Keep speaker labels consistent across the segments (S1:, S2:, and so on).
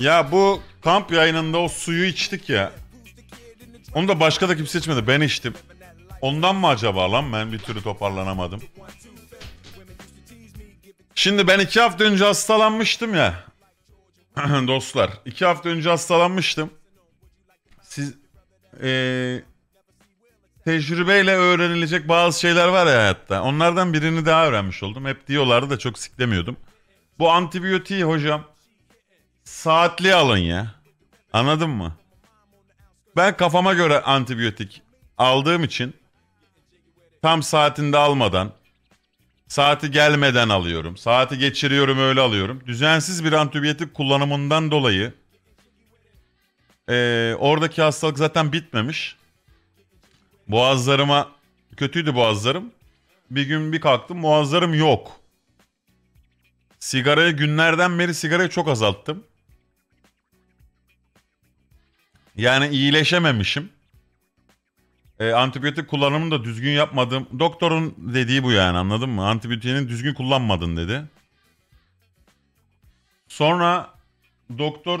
S1: Ya bu kamp yayınında o suyu içtik ya. Onu da başka da kimse içmedi. Ben içtim. Ondan mı acaba lan ben bir türlü toparlanamadım. Şimdi ben iki hafta önce hastalanmıştım ya. Dostlar iki hafta önce hastalanmıştım. Siz ee, tecrübeyle öğrenilecek bazı şeyler var ya hayatta. Onlardan birini daha öğrenmiş oldum. Hep diyorlardı da çok siklemiyordum. Bu antibiyotiği hocam saatli alın ya. Anladın mı? Ben kafama göre antibiyotik aldığım için tam saatinde almadan saati gelmeden alıyorum. Saati geçiriyorum öyle alıyorum. Düzensiz bir antibiyotik kullanımından dolayı e, oradaki hastalık zaten bitmemiş. Boğazlarıma kötüydü boğazlarım. Bir gün bir kalktım boğazlarım yok. Sigarayı günlerden beri sigarayı çok azalttım. Yani iyileşememişim. E, antibiyotik kullanımını da düzgün yapmadım. Doktorun dediği bu yani anladın mı? Antibiyotiğini düzgün kullanmadın dedi. Sonra doktor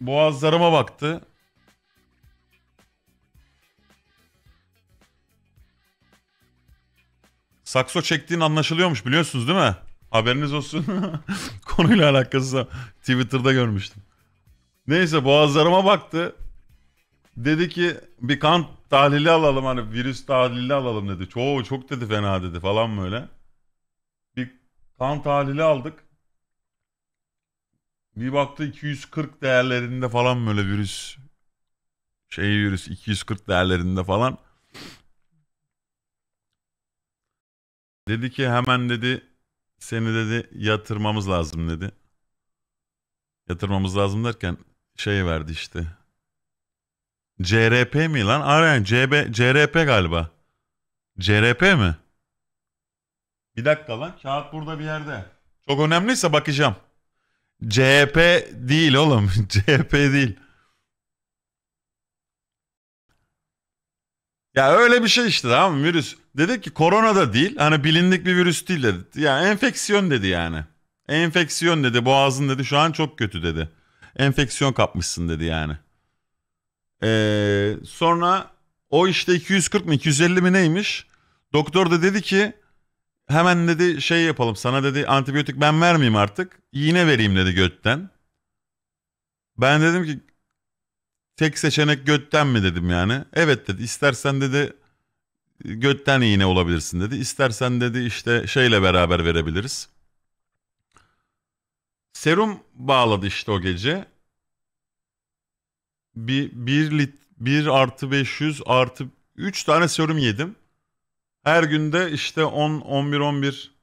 S1: boğazlarıma baktı. Sakso çektiğin anlaşılıyormuş biliyorsunuz değil mi? Haberiniz olsun. Konuyla alakası Twitter'da görmüştüm. Neyse boğazlarıma baktı. Dedi ki bir kan tahlili alalım hani virüs tahlili alalım dedi. çok çok dedi fena dedi falan böyle. Bir kan tahlili aldık. Bir baktı 240 değerlerinde falan böyle virüs. Şey virüs 240 değerlerinde falan. Dedi ki hemen dedi seni dedi yatırmamız lazım dedi. Yatırmamız lazım derken şey verdi işte. CRP mi lan? Aynen CB, CRP galiba. CRP mi? Bir dakika lan kağıt burada bir yerde. Çok önemliyse bakacağım. CHP değil oğlum. CHP değil. Ya öyle bir şey işte tamam mı virüs. Dedi ki korona da değil. Hani bilindik bir virüs değil dedi. Ya yani enfeksiyon dedi yani. Enfeksiyon dedi. Boğazın dedi şu an çok kötü dedi enfeksiyon kapmışsın dedi yani. Ee, sonra o işte 240 mi 250 mi neymiş? Doktor da dedi ki hemen dedi şey yapalım sana dedi antibiyotik ben vermeyeyim artık. yine vereyim dedi götten. Ben dedim ki tek seçenek götten mi dedim yani. Evet dedi istersen dedi götten iğne olabilirsin dedi. İstersen dedi işte şeyle beraber verebiliriz. Serum bağladı işte o gece. Bir, bir lit, bir artı 500 artı 3 tane serum yedim. Her günde işte 10, 11, 11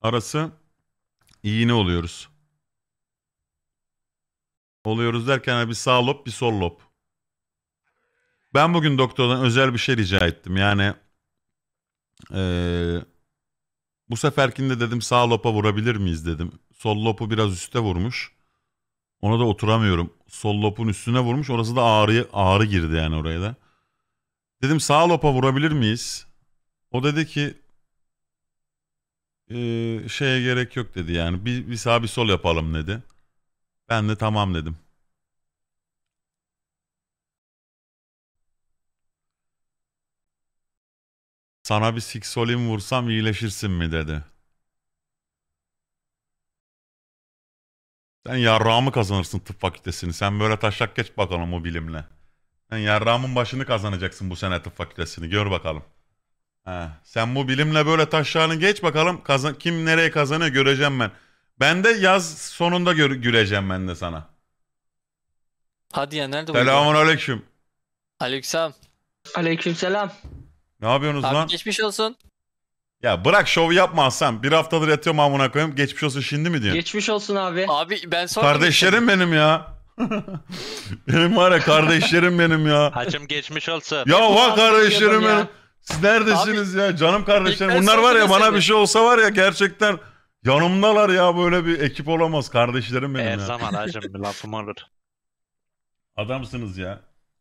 S1: arası iğne oluyoruz. Oluyoruz derken hani bir sağ lob bir sol lob. Ben bugün doktordan özel bir şey rica ettim. Yani ee, bu seferkinde dedim sağ lopa vurabilir miyiz dedim. Sol lopu biraz üste vurmuş. Ona da oturamıyorum. Sol lopun üstüne vurmuş. Orası da ağrı, ağrı girdi yani oraya da. Dedim sağ lopa vurabilir miyiz? O dedi ki e, şeye gerek yok dedi yani. Bir, bir sağ bir sol yapalım dedi. Ben de tamam dedim. Sana bir siksolim vursam iyileşirsin mi dedi. Sen yarrağımı kazanırsın tıp fakültesini. Sen böyle taşak geç bakalım o bilimle. Sen yarrağımın başını kazanacaksın bu sene tıp fakültesini. Gör bakalım. He. Sen bu bilimle böyle taşlarını geç bakalım. Kazan kim nereye kazanıyor göreceğim ben. Ben de yaz sonunda gör güleceğim ben de sana. Hadi ya nerede bu? Selamun aleyküm. Aleyküm. selam. Ne yapıyorsunuz Abi lan? geçmiş olsun. Ya bırak şov yapma Hasan. Bir haftadır yatıyorum amına koyayım. Geçmiş olsun şimdi mi diyorsun? Geçmiş olsun abi. Abi ben sonra... Kardeşlerim benim ya. benim var ya kardeşlerim benim ya. Hacım geçmiş olsun. Ya bak kardeşlerim benim. Siz neredesiniz Abi, ya? Canım kardeşlerim. Bunlar var ya bana bir şey olsa var ya gerçekten yanımdalar ya böyle bir ekip olamaz. Kardeşlerim benim Her ya. zaman hacım lafım olur. Adamsınız ya.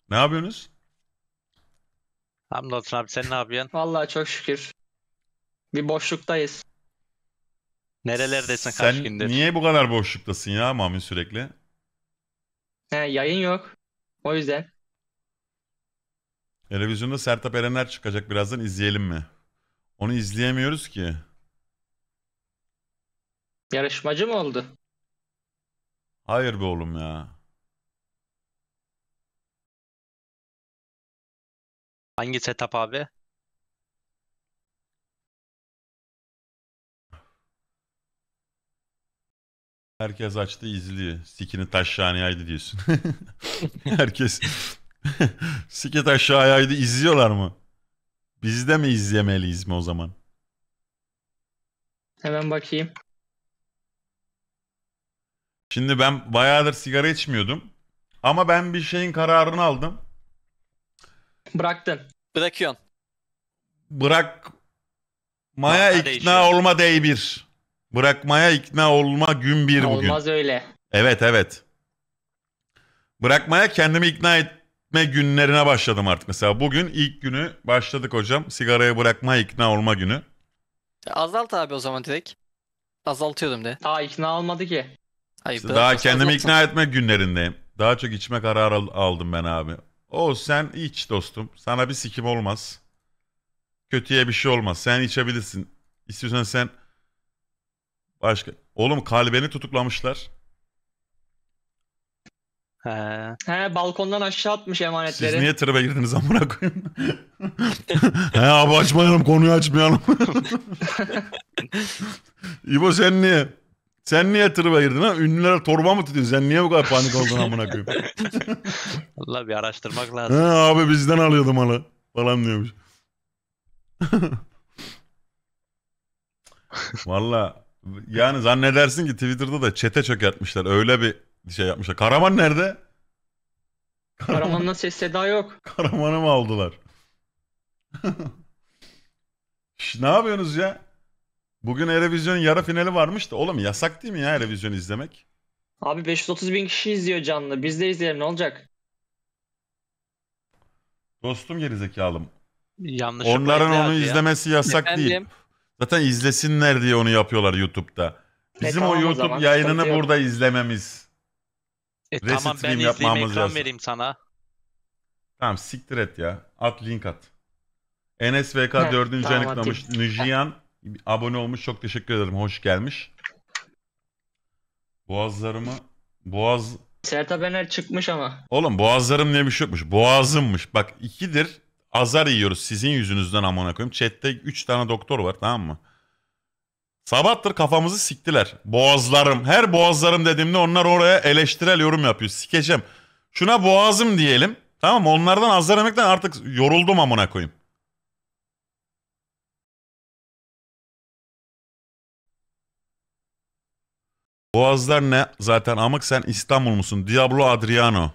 S1: Ne yapıyorsunuz? Hamdolsun abi sen ne yapıyorsun? Vallahi çok şükür. Bir boşluktayız. Nerelerdesin kaç Sen gündür? niye bu kadar boşluktasın ya Mami sürekli? He, yayın yok. O yüzden. Televizyonda Sertap Erener çıkacak birazdan izleyelim mi? Onu izleyemiyoruz ki. Yarışmacı mı oldu? Hayır be oğlum ya. Hangi setup abi? Herkes açtı izliyor. Sikini taşhaneyaydı diyorsun. Herkes siki taşhaneyaydı izliyorlar mı? Biz de mi izlemeliyiz mi o zaman? Hemen bakayım. Şimdi ben bayağıdır sigara içmiyordum. Ama ben bir şeyin kararını aldım. Bıraktın. Bırakıyorsun. Bırak Maya ikna olma day bir. Bırakmaya ikna olma gün bir Olmaz bugün. Olmaz öyle. Evet evet. Bırakmaya kendimi ikna etme günlerine başladım artık. Mesela bugün ilk günü başladık hocam. Sigarayı bırakma ikna olma günü. Azalt abi o zaman direkt. Azaltıyordum de. Daha ikna olmadı ki. Hayır, işte daha kendimi azaltın. ikna etme günlerindeyim. Daha çok içme kararı aldım ben abi. O sen iç dostum. Sana bir sikim olmaz. Kötüye bir şey olmaz. Sen içebilirsin. İstiyorsan sen başka. Oğlum kalbeni tutuklamışlar. He. He balkondan aşağı atmış emanetleri. Siz niye tribe girdiniz amına koyayım? He abi açmayalım konuyu açmayalım. İbo sen niye? Sen niye yatırıma girdin ha? Ünlülere torba mı tutuyorsun? Sen niye bu kadar panik oldun amına koyayım? Valla bir araştırmak lazım. Ha, abi bizden alıyordu malı falan diyormuş. Valla yani zannedersin ki Twitter'da da çete yapmışlar Öyle bir şey yapmışlar. Karaman nerede? Karaman'dan ses seda yok. Karaman'ı mı aldılar? ne yapıyorsunuz ya? Bugün Eurovision yarı finali varmış da oğlum yasak değil mi ya Erevizyon izlemek? Abi 530 bin kişi izliyor canlı. Biz de izleyelim ne olacak? Dostum gerizekalım. Yanlış Onların onu ya. izlemesi yasak Efendim? değil. Zaten izlesinler diye onu yapıyorlar YouTube'da. E, Bizim e, tamam o YouTube zaman. yayınını Sıkıntı burada yok. izlememiz. E, tamam ben izleyeyim ekran vereyim sana. Tamam siktir et ya. At link at. NSVK 4. Tamam, anıklamış. Abone olmuş çok teşekkür ederim. Hoş gelmiş. Boğazlarımı boğaz Serta Ener çıkmış ama. Oğlum boğazlarım ne bir şey yokmuş. Boğazımmış. Bak ikidir azar yiyoruz sizin yüzünüzden amına koyayım. Chat'te 3 tane doktor var tamam mı? Sabahtır kafamızı siktiler. Boğazlarım. Her boğazlarım dediğimde onlar oraya eleştirel yorum yapıyor. Sikeceğim. Şuna boğazım diyelim. Tamam mı? Onlardan azar yemekten artık yoruldum amına koyayım. Boğazlar ne? Zaten amık sen İstanbul musun? Diablo Adriano.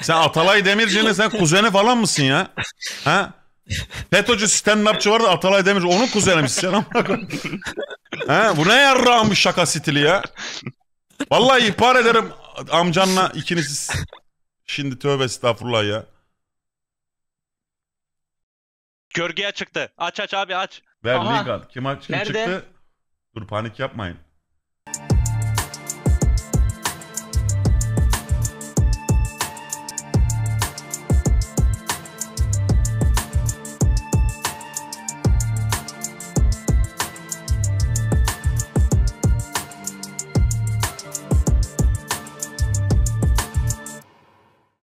S1: Sen Atalay Demirci'nin sen kuzeni falan mısın ya? Ha? FETÖ'cü stand-upçı vardı Atalay Demirci. Onun kuzeni misin sen Ha? Bu ne yarrağın bu şaka stili ya? Vallahi ihbar ederim amcanla ikiniz. Şimdi tövbe estağfurullah ya. Gölgeye çıktı. Aç aç abi aç. Ver Aha. link al. Kim, kim çıktı? Dur panik yapmayın.